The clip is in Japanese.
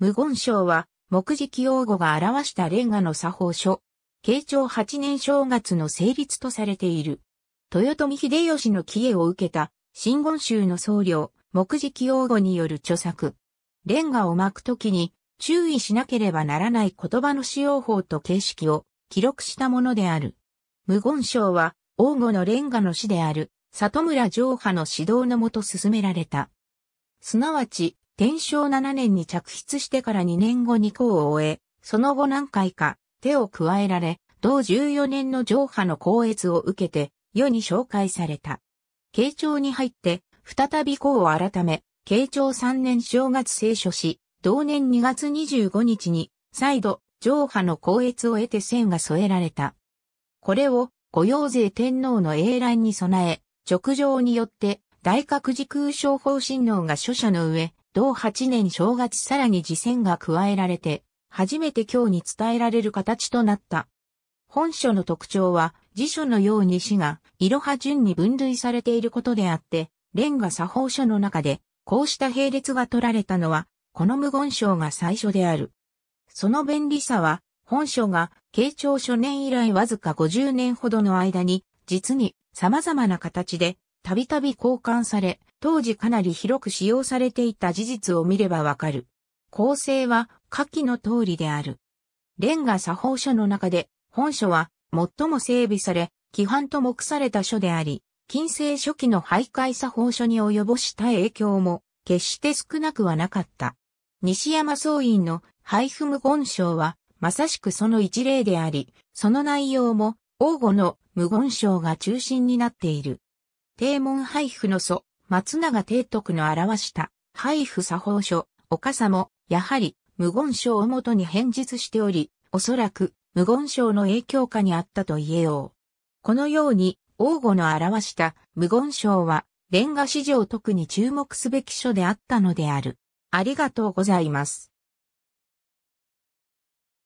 無言章は、木敷用語が表したレンガの作法書。慶長8年正月の成立とされている。豊臣秀吉の帰依を受けた、新言宗の僧侶、木敷用語による著作。レンガを巻くときに、注意しなければならない言葉の使用法と形式を記録したものである。無言章は、王語のレンガの詩である、里村上派の指導のもと進められた。すなわち、天正7年に着筆してから2年後に功を終え、その後何回か手を加えられ、同14年の上波の校閲を受けて世に紹介された。慶長に入って、再び功を改め、慶長3年正月聖書し、同年2月25日に、再度、上波の校閲を得て線が添えられた。これを、御用税天皇の英覧に備え、直上によって、大覚寺空将法親王が書者の上、同8年正月さらに次戦が加えられて、初めて今日に伝えられる形となった。本書の特徴は、辞書のように詩が、いろは順に分類されていることであって、レンガ作法書の中で、こうした並列が取られたのは、この無言章が最初である。その便利さは、本書が、慶長初年以来わずか50年ほどの間に、実に様々な形で、たびたび交換され、当時かなり広く使用されていた事実を見ればわかる。構成は下記の通りである。レンガ作法書の中で、本書は最も整備され、規範と目された書であり、近世初期の徘徊作法書に及ぼした影響も、決して少なくはなかった。西山総院の配布無言章は、まさしくその一例であり、その内容も、王語の無言章が中心になっている。帝門配布の祖、松永提督の表した、配布作法書、岡佐も、やはり、無言書をもとに返述しており、おそらく、無言書の影響下にあったと言えよう。このように、王語の表した無言書は、レンガ史上特に注目すべき書であったのである。ありがとうございます。